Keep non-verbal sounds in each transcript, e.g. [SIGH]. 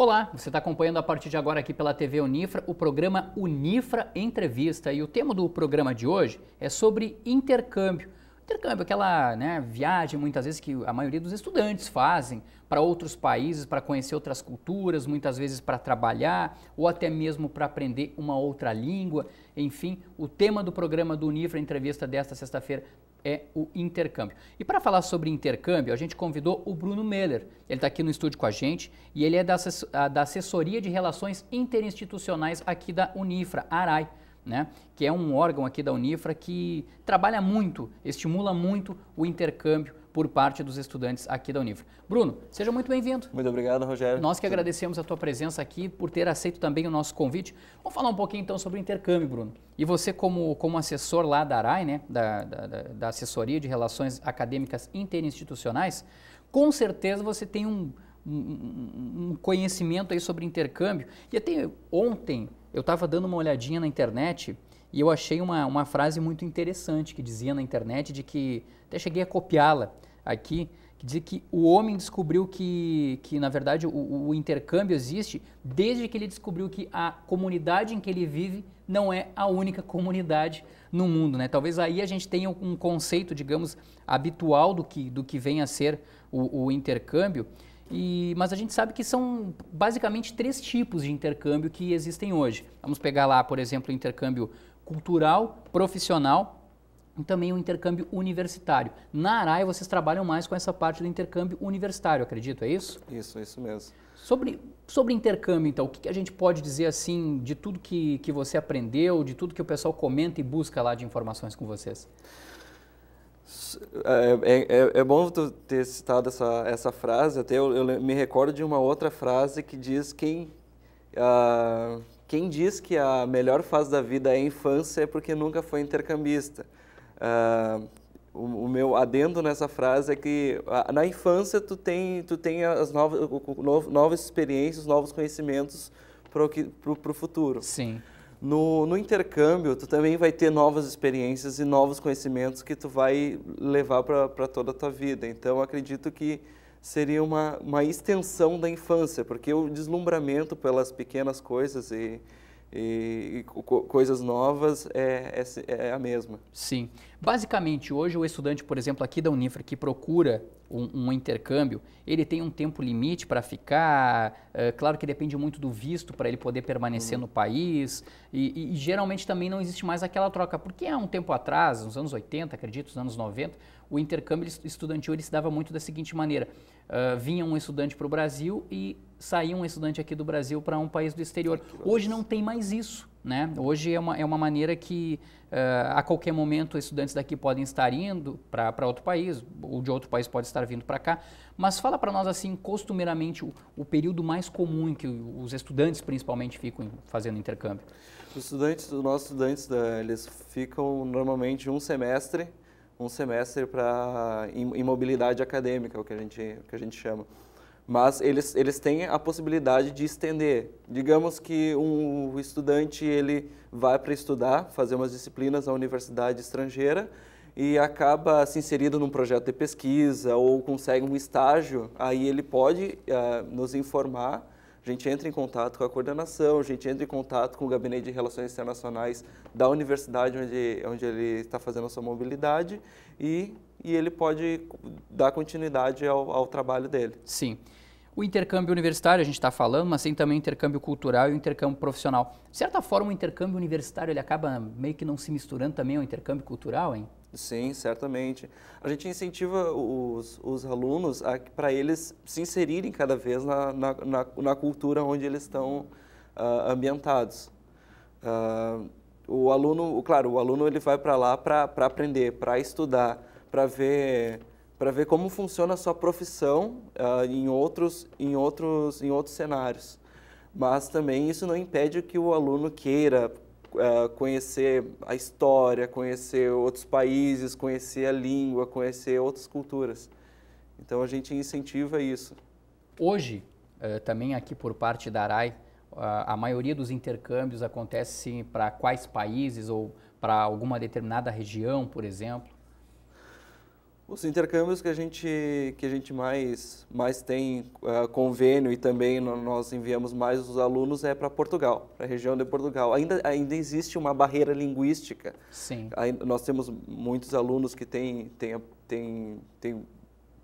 Olá, você está acompanhando a partir de agora aqui pela TV Unifra o programa Unifra Entrevista e o tema do programa de hoje é sobre intercâmbio. Intercâmbio, aquela né, viagem muitas vezes que a maioria dos estudantes fazem para outros países, para conhecer outras culturas, muitas vezes para trabalhar ou até mesmo para aprender uma outra língua. Enfim, o tema do programa do Unifra Entrevista desta sexta-feira é o intercâmbio. E para falar sobre intercâmbio, a gente convidou o Bruno Meller. Ele está aqui no estúdio com a gente e ele é da, da Assessoria de Relações Interinstitucionais aqui da Unifra, ARAI. Né? que é um órgão aqui da Unifra que trabalha muito, estimula muito o intercâmbio por parte dos estudantes aqui da Unifra. Bruno, seja muito bem-vindo. Muito obrigado, Rogério. Nós que agradecemos a tua presença aqui por ter aceito também o nosso convite. Vamos falar um pouquinho então sobre o intercâmbio, Bruno. E você como, como assessor lá da ARAI, né, da, da, da Assessoria de Relações Acadêmicas Interinstitucionais, com certeza você tem um, um, um conhecimento aí sobre intercâmbio. E até ontem eu estava dando uma olhadinha na internet e eu achei uma, uma frase muito interessante que dizia na internet de que, até cheguei a copiá-la aqui, que dizia que o homem descobriu que, que na verdade, o, o, intercâmbio existe desde que ele descobriu que a comunidade em que ele vive não é a única comunidade no mundo. Né? Talvez aí a gente tenha um conceito, digamos, habitual do que, do que vem a ser o, o intercâmbio, e, mas a gente sabe que são basicamente três tipos de intercâmbio que existem hoje. Vamos pegar lá, por exemplo, o intercâmbio cultural, profissional e também o intercâmbio universitário. Na Araia, vocês trabalham mais com essa parte do intercâmbio universitário, acredito, é isso? Isso, isso mesmo. Sobre, sobre intercâmbio, então, o que, que a gente pode dizer assim de tudo que, que você aprendeu, de tudo que o pessoal comenta e busca lá de informações com vocês? É, é, é, é bom ter citado essa, essa frase, até eu, eu, me recordo de uma outra frase que diz quem, uh quem diz que a melhor fase da vida é a infância é porque nunca foi intercambista. Uh, o, o, meu adendo nessa frase é que a, na infância tu tem, tu tem as novas, no, novas experiências, novos conhecimentos para o futuro. Sim. No, no, intercâmbio, tu também vai ter novas experiências e novos conhecimentos que tu vai levar para toda a tua vida. Então, acredito que seria uma, uma extensão da infância, porque o deslumbramento pelas pequenas coisas e, e, e co coisas novas é, é, é a mesma. Sim. Basicamente, hoje o estudante, por exemplo, aqui da Unifra que procura um, um intercâmbio, ele tem um tempo limite para ficar, é, claro que depende muito do visto para ele poder permanecer uhum. no país, e, e, geralmente também não existe mais aquela troca, porque há um tempo atrás, nos anos 80, acredito, nos anos 90, o intercâmbio estudantil ele se dava muito da seguinte maneira, uh, vinha um estudante para o Brasil e saía um estudante aqui do Brasil para um país do exterior. Hoje não tem mais isso. Né? Hoje é uma, é uma maneira que uh, a qualquer momento estudantes daqui podem estar indo para outro país, ou de outro país pode estar vindo para cá. Mas fala para nós assim, costumeiramente, o, o, período mais comum em que os estudantes principalmente ficam fazendo intercâmbio. Os estudantes, os nossos estudantes, né, eles ficam normalmente um semestre, um semestre para imobilidade acadêmica, o que a gente, o que a gente chama mas eles, eles têm a possibilidade de estender. Digamos que um estudante ele vai para estudar, fazer umas disciplinas na universidade estrangeira e acaba se inserindo num projeto de pesquisa ou consegue um estágio, aí ele pode uh, nos informar, a gente entra em contato com a coordenação, a gente entra em contato com o Gabinete de Relações Internacionais da universidade onde, onde ele está fazendo a sua mobilidade e, e ele pode dar continuidade ao, ao trabalho dele. Sim o intercâmbio universitário, a gente está falando, mas tem também o intercâmbio cultural e o intercâmbio profissional. De certa forma, o intercâmbio universitário ele acaba meio que não se misturando também ao intercâmbio cultural, hein? Sim, certamente. A gente incentiva os, os alunos para eles se inserirem cada vez na, na, na, na cultura onde eles estão uh, ambientados. Uh, o aluno, claro, o aluno ele vai para lá para aprender, para estudar, para ver para ver como funciona a sua profissão uh, em, outros, em, outros, em outros cenários. Mas também isso não impede que o aluno queira uh, conhecer a história, conhecer outros países, conhecer a língua, conhecer outras culturas. Então a gente incentiva isso. Hoje, uh, também aqui por parte da ARAI, a maioria dos intercâmbios acontece para quais países ou para alguma determinada região, por exemplo? Os intercâmbios que a gente, que a gente mais, mais tem uh, convênio e também nós enviamos mais os alunos é para Portugal, para a região de Portugal. Ainda, ainda existe uma barreira linguística. Sim. Ainda, nós temos muitos alunos que têm, têm, têm,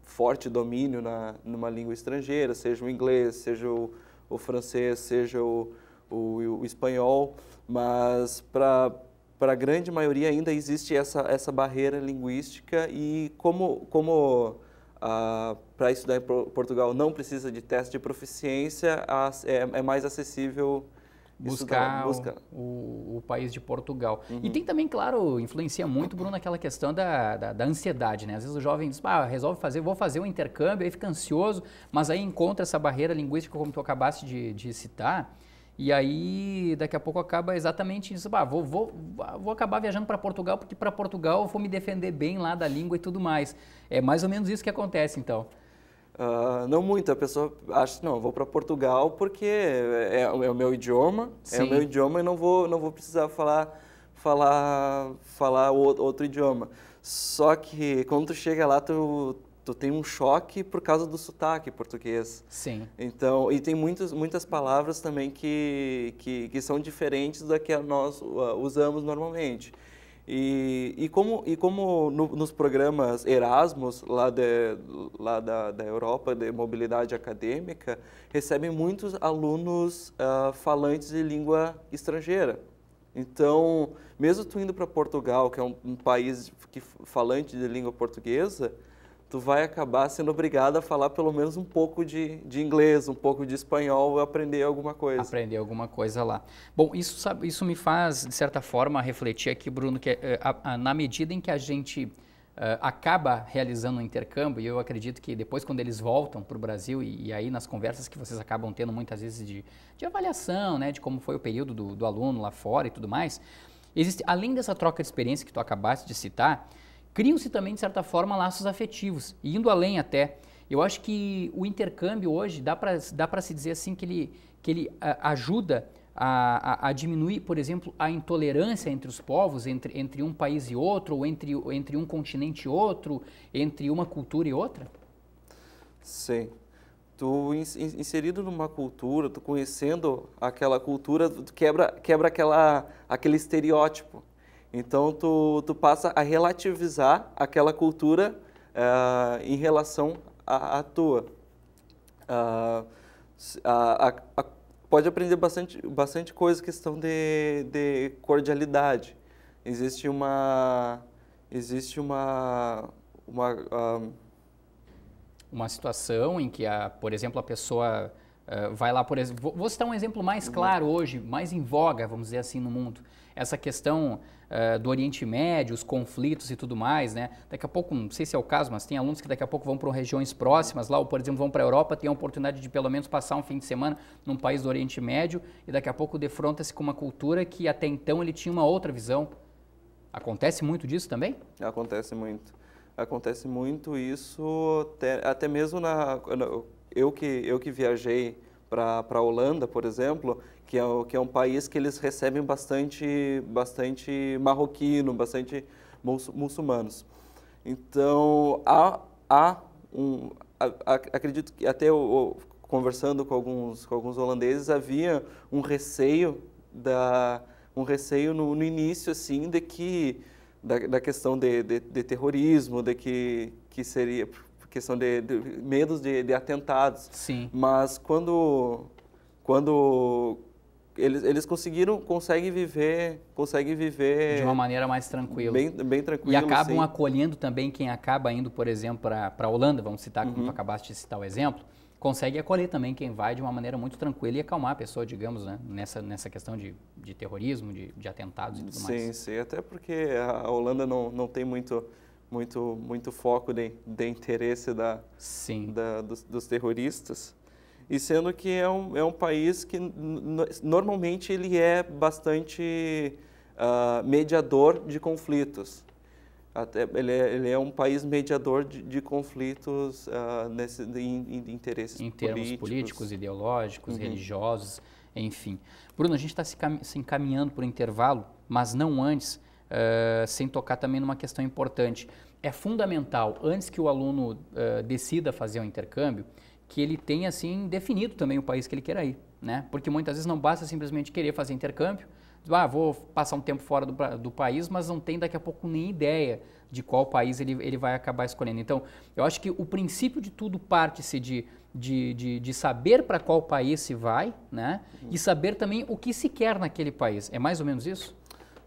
forte domínio na, numa língua estrangeira, seja o inglês, seja o, o francês, seja o, o, o espanhol, mas para para a grande maioria ainda existe essa, essa barreira linguística e como, como ah, para estudar em Portugal não precisa de teste de proficiência, é, é mais acessível buscar, O, o, país de Portugal. Uhum. E tem também, claro, influencia muito, Bruno, naquela questão da, da, da, ansiedade, né? Às vezes o jovem diz, ah, resolve fazer, vou fazer um intercâmbio, aí fica ansioso, mas aí encontra essa barreira linguística, como tu acabaste de, de citar, e aí, daqui a pouco acaba exatamente isso. vou, vou, vou acabar viajando para Portugal, porque para Portugal eu vou me defender bem lá da língua e tudo mais. É mais ou menos isso que acontece, então. Uh, não muito, a pessoa acha, não, vou para Portugal porque é, é, o é meu idioma, Sim. é o meu idioma e não vou, não vou precisar falar, falar, falar outro idioma. Só que quando tu chega lá, tu, tu tem um choque por causa do sotaque português. Sim. Então, e tem muitas, muitas palavras também que, que, que são diferentes da que nós uh, usamos normalmente. E, e como, e como no, nos programas Erasmus, lá, de, lá da, da Europa, de mobilidade acadêmica, recebem muitos alunos uh, falantes de língua estrangeira. Então, mesmo tu indo para Portugal, que é um, um país que, falante de língua portuguesa, tu vai acabar sendo obrigado a falar pelo menos um pouco de, de inglês, um pouco de espanhol, aprender alguma coisa. Aprender alguma coisa lá. Bom, isso, sabe, isso me faz, de certa forma, refletir aqui, Bruno, que eh, a, a, na medida em que a gente Uh, acaba realizando um intercâmbio, e eu acredito que depois, quando eles voltam para o Brasil, e, e, aí nas conversas que vocês acabam tendo muitas vezes de, de avaliação, né, de como foi o período do, do aluno lá fora e tudo mais, existe, além dessa troca de experiência que tu acabaste de citar, criam-se também, de certa forma, laços afetivos, indo além até. Eu acho que o intercâmbio hoje dá para dá se dizer assim que ele, que ele ah, ajuda a, a, a, diminuir, por exemplo, a intolerância entre os povos, entre, entre um país e outro, ou entre, entre um continente e outro, entre uma cultura e outra? Sim. Tu inserido numa cultura, tu conhecendo aquela cultura, quebra, quebra aquela, aquele estereótipo. Então, tu, tu passa a relativizar aquela cultura uh, em relação à, à tua. Uh, a, a, a, pode aprender bastante, bastante coisa, questão de, de cordialidade. Existe uma... Existe uma... uma ah, uma situação em que, a, por exemplo, a pessoa uh, vai lá, por exemplo... Vou, vou citar um exemplo mais claro hoje, mais em voga, vamos dizer assim, no mundo essa questão uh, do Oriente Médio, os conflitos e tudo mais, né? Daqui a pouco, não sei se é o caso, mas tem alunos que daqui a pouco vão para regiões próximas, lá, ou por exemplo, vão para a Europa, tem a oportunidade de pelo menos passar um fim de semana num país do Oriente Médio e daqui a pouco defronta-se com uma cultura que até então ele tinha uma outra visão. Acontece muito disso também? Acontece muito. Acontece muito isso, até, até mesmo na. Eu que, eu que viajei para a Holanda, por exemplo, que é, que é um país que eles recebem bastante, bastante marroquino, bastante muçulmanos. Então, há, há um, acredito que até eu, conversando com alguns, com alguns holandeses, havia um receio, da, um receio no, no início, assim, de que, da, da questão de, de, de, terrorismo, de que, que seria questão de, de medos de, de atentados. Sim. Mas quando, quando, eles, eles conseguiram, conseguem viver, conseguem viver... De uma maneira mais tranquila. Bem, bem tranquila, E acabam sim. acolhendo também quem acaba indo, por exemplo, para a Holanda, vamos citar, como tu uhum. acabaste de citar o exemplo, consegue acolher também quem vai de uma maneira muito tranquila e acalmar a pessoa, digamos, né? nessa, nessa questão de, de terrorismo, de, de atentados e tudo sim, mais. Sim, sim, até porque a Holanda não, não tem muito muito, muito foco de, de interesse da, da dos, dos, terroristas e sendo que é um, é um país que normalmente ele é bastante uh, mediador de conflitos. Até, ele, é, ele é um país mediador de, de conflitos uh, nesse, em, em interesses em termos políticos, políticos ideológicos, uhum. religiosos, enfim. Bruno, a gente está se, se, encaminhando por o intervalo, mas não antes, uh, sem tocar também numa questão importante. É fundamental, antes que o aluno eh, decida fazer o um intercâmbio, que ele tenha assim definido também o país que ele queira ir, né? Porque muitas vezes não basta simplesmente querer fazer intercâmbio, tipo, ah, vou passar um tempo fora do, do país, mas não tem daqui a pouco nem ideia de qual país ele, ele vai acabar escolhendo. Então, eu acho que o princípio de tudo parte-se de, de, de, de saber para qual país se vai, né? E saber também o que se quer naquele país. É mais ou menos isso?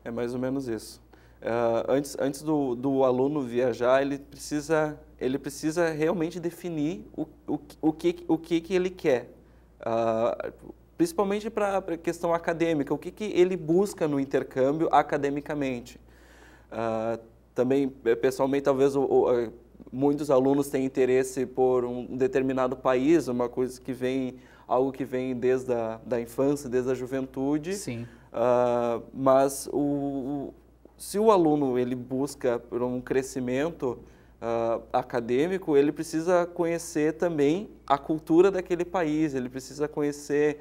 É mais ou menos isso. Uh, antes, antes do, do, aluno viajar, ele precisa, ele precisa realmente definir o, o, o, que, o que, que ele quer, uh, principalmente para a questão acadêmica, o que, que ele busca no intercâmbio academicamente. Uh, também, eh, pessoalmente, talvez o, o, eh, muitos alunos têm interesse por um determinado país, uma coisa que vem, algo que vem desde a da infância, desde a juventude. Sim. Uh, mas o, se o aluno ele busca por um crescimento uh, acadêmico, ele precisa conhecer também a cultura daquele país, ele precisa conhecer,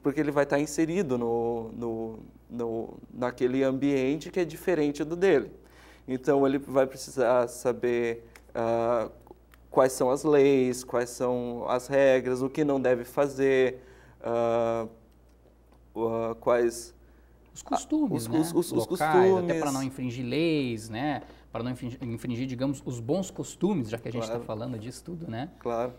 porque ele vai estar inserido no, no, no, naquele ambiente que é diferente do dele. Então, ele vai precisar saber uh, quais são as leis, quais são as regras, o que não deve fazer, uh, quais os costumes, ah, os, né? Os, os, Locais, os costumes. Até para não infringir leis, né? Para não infringir, infringir, digamos, os bons costumes, já que a gente está claro. falando disso tudo, né? Claro.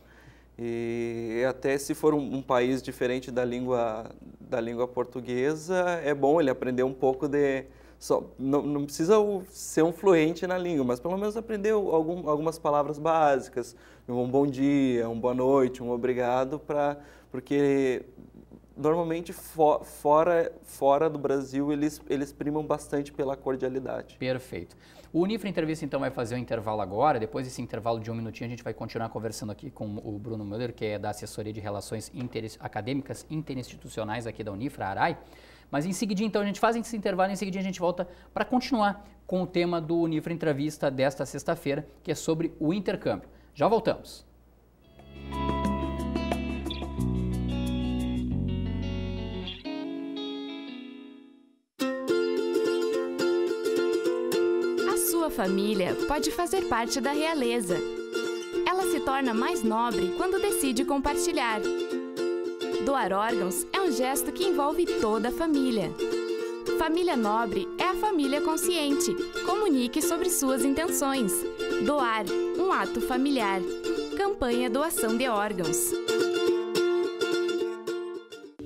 E até se for um, um, país diferente da língua, da língua portuguesa, é bom ele aprender um pouco de... Só, não, não precisa ser um fluente na língua, mas pelo menos aprender algum, algumas palavras básicas, um bom dia, um boa noite, um obrigado, pra, porque normalmente fora, fora do Brasil eles, eles primam bastante pela cordialidade. Perfeito. O Unifra Entrevista então vai fazer um intervalo agora, depois desse intervalo de um minutinho a gente vai continuar conversando aqui com o Bruno Müller, que é da Assessoria de Relações Acadêmicas Interinstitucionais aqui da Unifra, Arai. Mas em seguida então a gente faz esse intervalo e em seguida a gente volta para continuar com o tema do Unifra Entrevista desta sexta-feira, que é sobre o intercâmbio. Já voltamos. Música família pode fazer parte da realeza. Ela se torna mais nobre quando decide compartilhar. Doar órgãos é um gesto que envolve toda a família. Família nobre é a família consciente. Comunique sobre suas intenções. Doar, um ato familiar. Campanha Doação de Órgãos.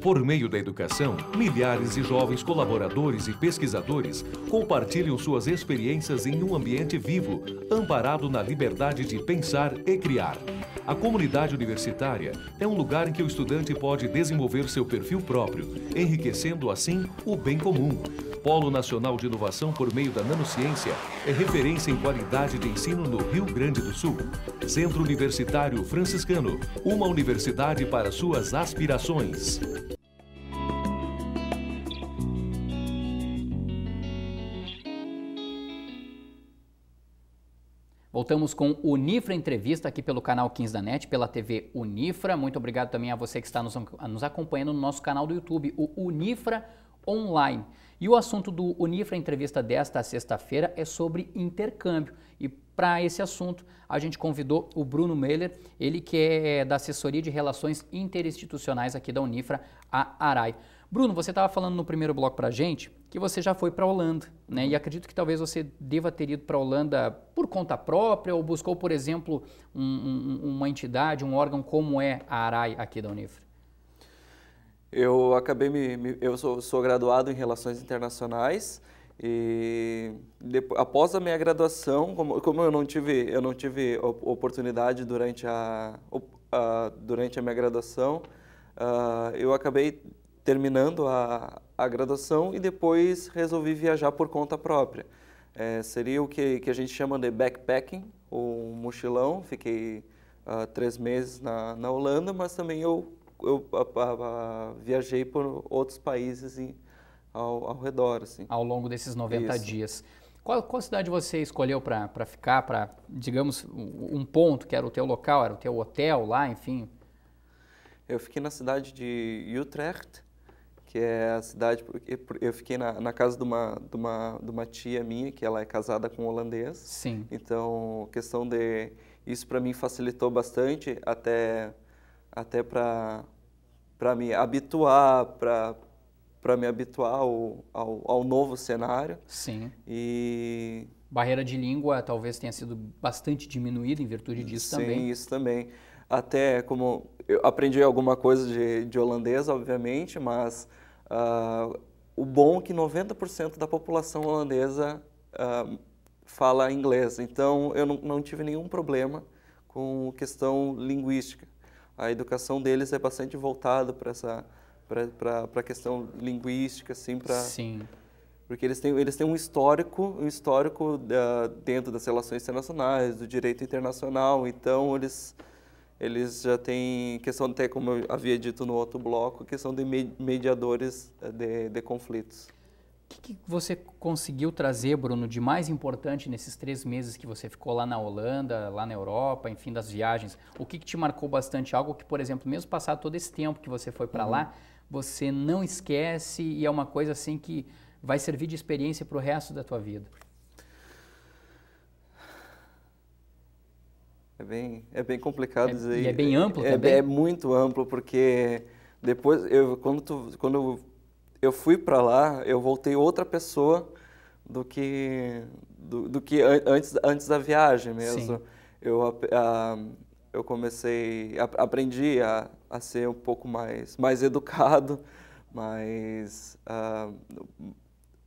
Por meio da educação, milhares de jovens colaboradores e pesquisadores compartilham suas experiências em um ambiente vivo, amparado na liberdade de pensar e criar. A comunidade universitária é um lugar em que o estudante pode desenvolver seu perfil próprio, enriquecendo assim o bem comum. Polo Nacional de Inovação por meio da Nanociência é referência em qualidade de ensino no Rio Grande do Sul. Centro Universitário Franciscano, uma universidade para suas aspirações. Voltamos com Unifra Entrevista aqui pelo canal 15 da NET, pela TV Unifra. Muito obrigado também a você que está nos, nos acompanhando no nosso canal do YouTube, o Unifra online. E o assunto do Unifra Entrevista desta sexta-feira é sobre intercâmbio. E para esse assunto, a gente convidou o Bruno Meller, ele que é da Assessoria de Relações Interinstitucionais aqui da Unifra, a ARAI. Bruno, você estava falando no primeiro bloco para a gente que você já foi para a Holanda, né? E acredito que talvez você deva ter ido para a Holanda por conta própria ou buscou, por exemplo, um, um, uma entidade, um órgão como é a ARAI aqui da Unifra. Eu acabei me, eu sou, sou graduado em relações internacionais e depois, após a minha graduação, como, como eu não tive eu não tive oportunidade durante a, a durante a minha graduação, uh, eu acabei terminando a, a graduação e depois resolvi viajar por conta própria. É, seria o que, que a gente chama de backpacking, ou mochilão. Fiquei uh, três meses na, na Holanda, mas também eu eu a, a, viajei por outros países em, ao, ao, redor. Assim. Ao longo desses 90 Isso. dias. Qual, qual, cidade você escolheu para ficar, para, digamos, um ponto que era o teu local, era o teu hotel lá, enfim? Eu fiquei na cidade de Utrecht, que é a cidade. Eu fiquei na, na casa de uma, de, uma, de uma tia minha, que ela é casada com um holandês. Sim. Então, questão de. Isso para mim facilitou bastante, até, até para para me habituar, para me habituar ao, ao, ao, novo cenário. Sim. E barreira de língua talvez tenha sido bastante diminuída em virtude disso Sim, também. Sim, isso também. Até como eu aprendi alguma coisa de, de holandês, obviamente, mas uh, o bom é que 90% da população holandesa uh, fala inglês. Então eu não, não tive nenhum problema com questão linguística a educação deles é bastante voltada para essa para a questão linguística, assim, para sim porque eles têm, eles têm um histórico, um histórico uh, dentro das relações internacionais, do direito internacional, então eles, eles já têm questão, até como eu havia dito no outro bloco, questão de mediadores eh, de, de conflitos. O que, que você conseguiu trazer, Bruno, de mais importante nesses três meses que você ficou lá na Holanda, lá na Europa, enfim, das viagens? O que, que te marcou bastante? Algo que, por exemplo, mesmo passado todo esse tempo que você foi para uhum. lá, você não esquece e é uma coisa assim que vai servir de experiência para o resto da tua vida? É bem, é bem complicado é, dizer. E é bem amplo é, também? É, é muito amplo, porque depois, eu, quando, tu, quando eu eu fui para lá, eu voltei outra pessoa do que do, do que antes, antes da viagem mesmo. Sim. Eu a, eu comecei a, aprendi a, a ser um pouco mais mais educado, mas uh,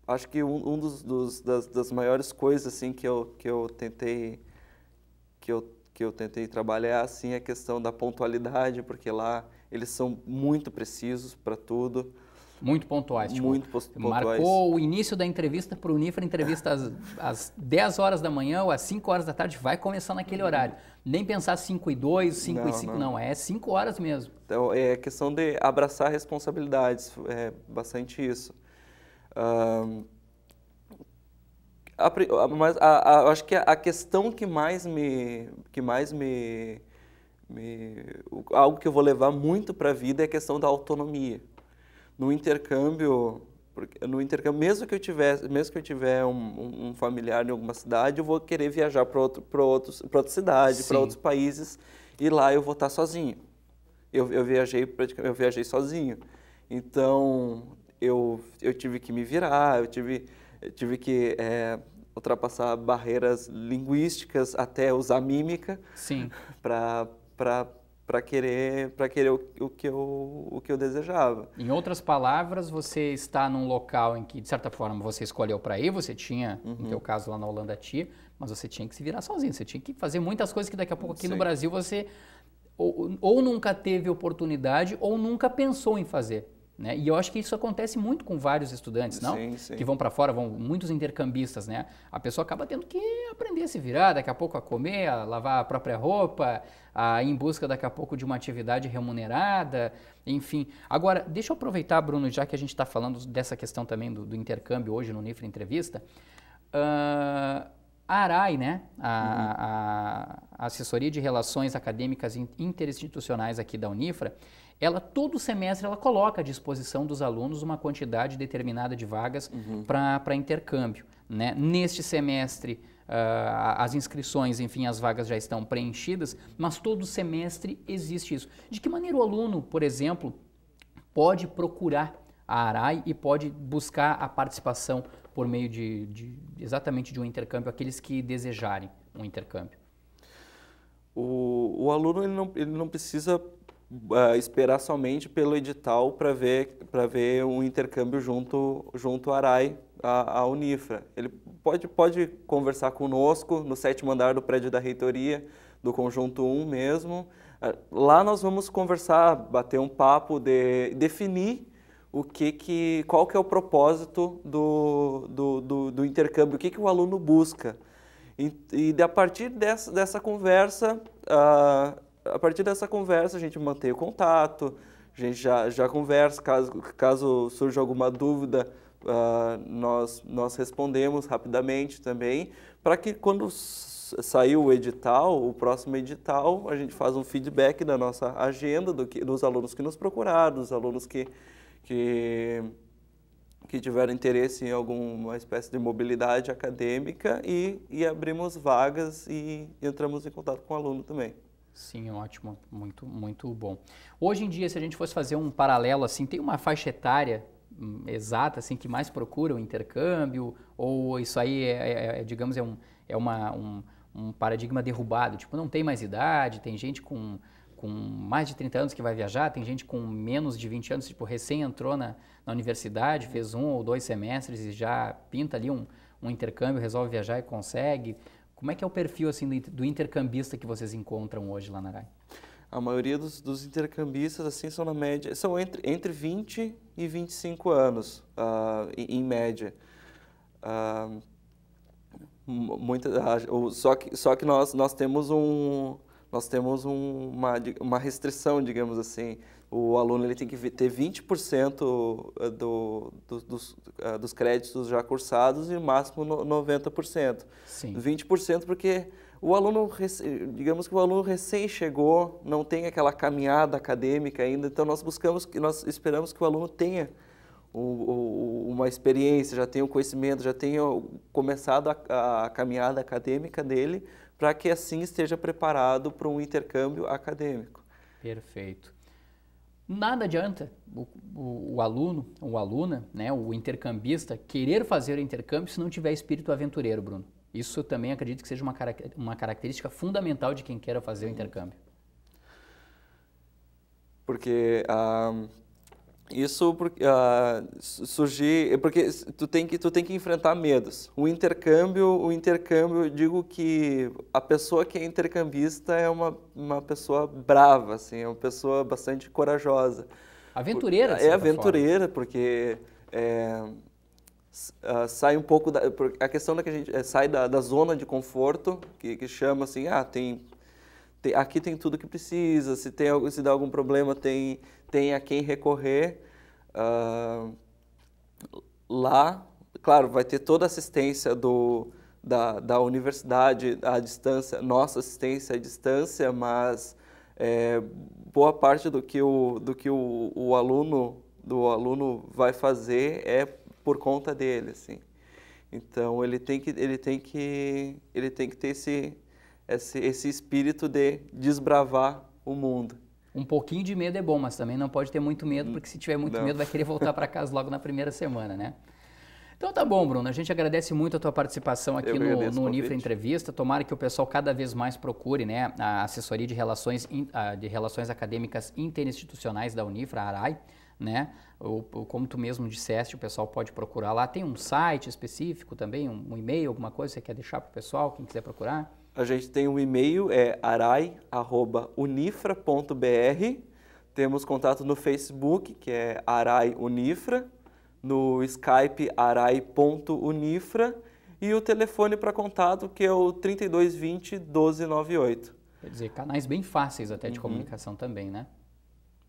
acho que um, um dos, dos das, das, maiores coisas assim que eu que eu tentei que eu que eu tentei trabalhar assim é a questão da pontualidade, porque lá eles são muito precisos para tudo. Muito pontuais. Tipo, muito pontuais. Marcou o início da entrevista para o Unifra, entrevista às, [LAUGHS] às 10 horas da manhã ou às 5 horas da tarde, vai começar naquele uhum. horário. Nem pensar 5 e 2, 5 não, e 5, não. não. é 5 horas mesmo. Então, é questão de abraçar responsabilidades, é bastante isso. Um, a, mas a, a, acho que a questão que mais me que mais me, me algo que eu vou levar muito para a vida é a questão da autonomia no intercâmbio, no intercâmbio, mesmo que eu tivesse, mesmo que eu tiver um, um familiar em alguma cidade, eu vou querer viajar para outro, para outros, para outra cidade, para outros países e lá eu vou estar sozinho. Eu, eu viajei eu viajei sozinho. Então eu, eu tive que me virar, eu tive eu tive que é, ultrapassar barreiras linguísticas, até usar mímica [LAUGHS] para para querer para querer o, o, que eu o que eu desejava. Em outras palavras, você está num local em que de certa forma você escolheu para ir, você tinha, uhum. no teu caso lá na Holanda tia, mas você tinha que se virar sozinho, você tinha que fazer muitas coisas que daqui a pouco aqui Sim. no Brasil você ou, ou nunca teve oportunidade ou nunca pensou em fazer. Né? E eu acho que isso acontece muito com vários estudantes, não? Sim, sim. Que vão para fora, vão muitos intercambistas, né? A pessoa acaba tendo que aprender a se virar, daqui a pouco a comer, a lavar a própria roupa, a ir em busca daqui a pouco de uma atividade remunerada, enfim. Agora, deixa eu aproveitar, Bruno, já que a gente está falando dessa questão também do, do, intercâmbio hoje no Nifra Entrevista. Uh, a ARAI, né? A, uhum. a, a Assessoria de Relações Acadêmicas Interinstitucionais aqui da Unifra, ela todo semestre ela coloca à disposição dos alunos uma quantidade determinada de vagas uhum. para intercâmbio. Né? Neste semestre, uh, as inscrições, enfim, as vagas já estão preenchidas, mas todo semestre existe isso. De que maneira o aluno, por exemplo, pode procurar a ARAI e pode buscar a participação por meio de, de exatamente de um intercâmbio, aqueles que desejarem um intercâmbio? O, o aluno ele não, ele não precisa uh, esperar somente pelo edital para ver para ver um intercâmbio junto junto à Arai, à, Unifra. Ele pode pode conversar conosco no sétimo andar do prédio da reitoria do conjunto 1 mesmo. Ah, lá nós vamos conversar, bater um papo, de, definir o que que, qual que é o propósito do, do, do, do intercâmbio, o que, que o aluno busca. E, e a partir dessa, dessa conversa, uh, a partir dessa conversa a gente mantém o contato, a gente já, já conversa, caso, caso surja alguma dúvida, uh, nós, nós respondemos rapidamente também, para que quando sair o edital, o próximo edital, a gente faz um feedback da nossa agenda, do que, dos alunos que nos procuraram, dos alunos que, que, que tiveram interesse em alguma espécie de mobilidade acadêmica e, e abrimos vagas e entramos em contato com o aluno também. Sim, é ótimo, muito, muito bom. Hoje em dia, se a gente fosse fazer um paralelo assim, tem uma faixa etária hum, exata assim que mais procura o intercâmbio ou isso aí é, é, é digamos é um é uma, um, um paradigma derrubado, tipo não tem mais idade, tem gente com com mais de 30 anos que vai viajar, tem gente com menos de 20 anos, tipo, recém entrou na, na universidade, fez um ou dois semestres e já pinta ali um, um intercâmbio, resolve viajar e consegue. Como é que é o perfil assim do, intercambista que vocês encontram hoje lá na RAI? A maioria dos, dos, intercambistas assim são na média, são entre, entre 20 e 25 anos, uh, em, em, média. Uh, muita, uh, só que, só que nós, nós temos um, nós temos um, uma, uma restrição, digamos assim. O aluno ele tem que ter 20% do, eh, do, dos, eh, dos créditos já cursados e máximo 90%. Sim. 20% porque o aluno, digamos que o aluno recém chegou, não tem aquela caminhada acadêmica ainda, então nós buscamos, nós esperamos que o aluno tenha uma experiência, já tenha o um conhecimento, já tenha começado a, a caminhada acadêmica dele para que assim esteja preparado para um intercâmbio acadêmico. Perfeito. Nada adianta o, o, o, aluno aluna, né, o intercambista, querer fazer o intercâmbio se não tiver espírito aventureiro, Bruno. Isso também acredito que seja uma, uma característica fundamental de quem queira fazer o intercâmbio. Porque a. Ah, isso uh, surgir porque tu tem que tu tem que enfrentar medos o intercâmbio o intercâmbio eu digo que a pessoa que é intercambista é uma, uma pessoa brava assim é uma pessoa bastante corajosa aventureira Por, é aventureira forma. porque é, uh, sai um pouco da a questão da é que a gente é, sai da, da zona de conforto que, que chama assim ah tem tem, aqui tem tudo que precisa, se, tem, se dá algum problema tem, tem a quem recorrer. Uh, lá, claro, vai ter toda a assistência do, da, da universidade à distância, nossa assistência à distância, mas é, boa parte do que, o, do que o, o aluno do aluno vai fazer é por conta dele, assim. Então ele tem que ele tem que ele tem que ter esse esse, esse espírito de desbravar o mundo. Um pouquinho de medo é bom, mas também não pode ter muito medo, porque se tiver muito não. medo vai querer voltar para casa logo na primeira semana, né? Então tá bom, Bruno. A gente agradece muito a tua participação aqui no, no Unifra Entrevista. Tomara que o pessoal cada vez mais procure né, a assessoria de relações, de relações acadêmicas interinstitucionais da Unifra, a ARAI. Né? Ou, ou, como tu mesmo disseste, o pessoal pode procurar lá. Tem um site específico também, um, um e-mail, alguma coisa que você quer deixar para o pessoal, quem quiser procurar? A gente tem um e-mail, é arai.unifra.br. Temos contato no Facebook, que é araiunifra, No Skype, arai.unifra. E o telefone para contato, que é o 3220 1298. Quer dizer, canais bem fáceis até de uhum. comunicação também, né?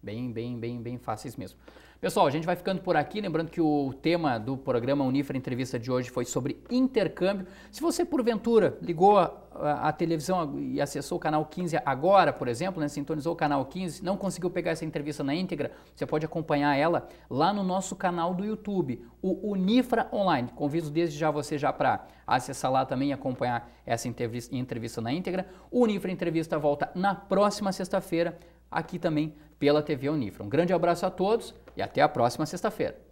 Bem, bem, bem, bem fáceis mesmo. Pessoal, a gente vai ficando por aqui. Lembrando que o tema do programa Unifra Entrevista de hoje foi sobre intercâmbio. Se você, porventura, ligou a, a, a televisão e acessou o canal 15 agora, por exemplo, né, sintonizou o canal 15, não conseguiu pegar essa entrevista na íntegra, você pode acompanhar ela lá no nosso canal do YouTube, o Unifra Online. Convido desde já você já para acessar lá também e acompanhar essa entrevista, entrevista na íntegra. O Unifra Entrevista volta na próxima sexta-feira aqui também pela TV Unifra. Um grande abraço a todos e até a próxima sexta-feira.